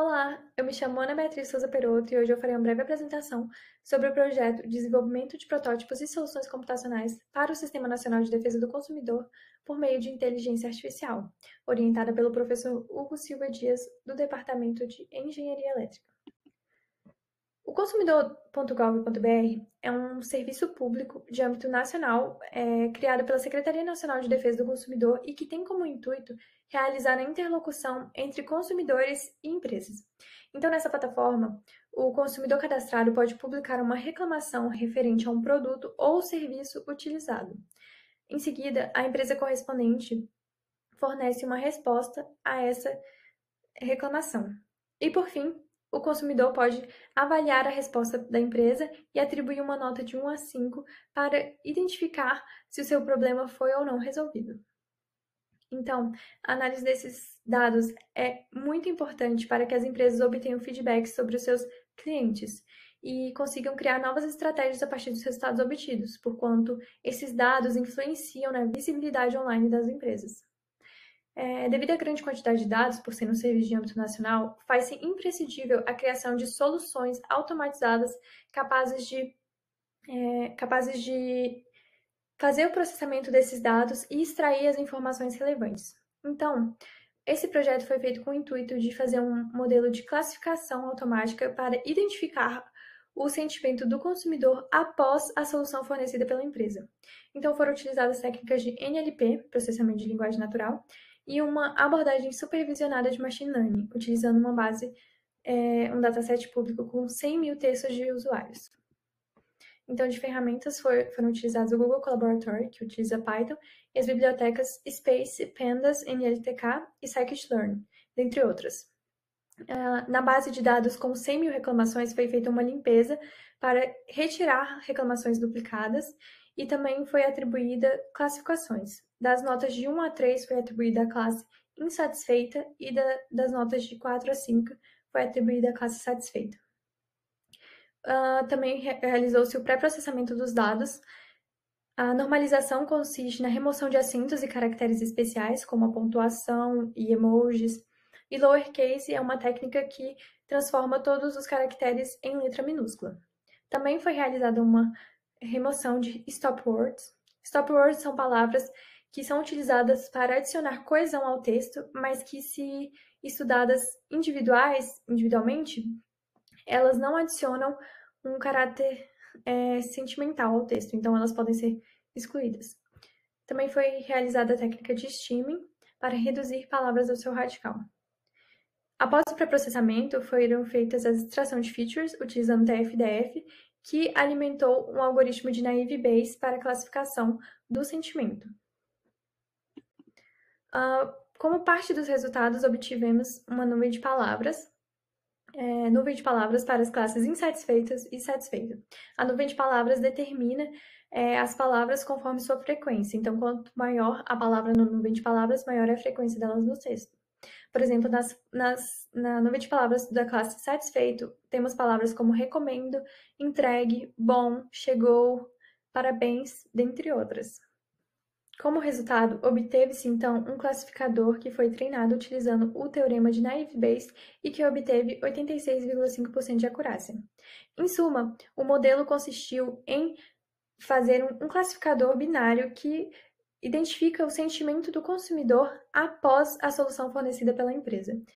Olá, eu me chamo Ana Beatriz Souza Perotto e hoje eu farei uma breve apresentação sobre o projeto de Desenvolvimento de Protótipos e Soluções Computacionais para o Sistema Nacional de Defesa do Consumidor por meio de Inteligência Artificial, orientada pelo professor Hugo Silva Dias, do Departamento de Engenharia Elétrica. O consumidor.gov.br é um serviço público de âmbito nacional é, criado pela Secretaria Nacional de Defesa do Consumidor e que tem como intuito realizar a interlocução entre consumidores e empresas. Então, nessa plataforma, o consumidor cadastrado pode publicar uma reclamação referente a um produto ou serviço utilizado. Em seguida, a empresa correspondente fornece uma resposta a essa reclamação. E, por fim, o consumidor pode avaliar a resposta da empresa e atribuir uma nota de 1 a 5 para identificar se o seu problema foi ou não resolvido. Então, a análise desses dados é muito importante para que as empresas obtenham feedback sobre os seus clientes e consigam criar novas estratégias a partir dos resultados obtidos, porquanto esses dados influenciam na visibilidade online das empresas. É, devido à grande quantidade de dados, por ser um serviço de âmbito nacional, faz-se imprescindível a criação de soluções automatizadas capazes de, é, capazes de fazer o processamento desses dados e extrair as informações relevantes. Então, esse projeto foi feito com o intuito de fazer um modelo de classificação automática para identificar o sentimento do consumidor após a solução fornecida pela empresa. Então, foram utilizadas técnicas de NLP, processamento de linguagem natural, e uma abordagem supervisionada de machine learning, utilizando uma base, é, um dataset público com 100 mil textos de usuários. Então, de ferramentas foram utilizados o Google Collaboratory, que utiliza Python, e as bibliotecas Space, Pandas, NLTK e Scikit-learn, dentre outras. Ah, na base de dados com 100 mil reclamações foi feita uma limpeza para retirar reclamações duplicadas e também foi atribuída classificações. Das notas de 1 a 3 foi atribuída a classe insatisfeita e da, das notas de 4 a 5 foi atribuída a classe satisfeita. Uh, também realizou-se o pré-processamento dos dados. A normalização consiste na remoção de acentos e caracteres especiais, como a pontuação e emojis. E lowercase é uma técnica que transforma todos os caracteres em letra minúscula. Também foi realizada uma remoção de stop words. Stop words são palavras que são utilizadas para adicionar coesão ao texto, mas que se estudadas individuais, individualmente, elas não adicionam um caráter é, sentimental ao texto, então elas podem ser excluídas. Também foi realizada a técnica de steaming para reduzir palavras ao seu radical. Após o pré-processamento, foram feitas as extração de features utilizando tf que alimentou um algoritmo de naive Bayes para classificação do sentimento. Uh, como parte dos resultados, obtivemos uma nuvem de palavras, é, nuvem de palavras para as classes insatisfeitas e satisfeitas. A nuvem de palavras determina é, as palavras conforme sua frequência. Então, quanto maior a palavra na nuvem de palavras, maior é a frequência delas no texto. Por exemplo, nas, nas, na nuvem de palavras da classe satisfeito, temos palavras como recomendo, entregue, bom, chegou, parabéns, dentre outras. Como resultado, obteve-se então um classificador que foi treinado utilizando o teorema de Naive-Bayes e que obteve 86,5% de acurácia. Em suma, o modelo consistiu em fazer um classificador binário que identifica o sentimento do consumidor após a solução fornecida pela empresa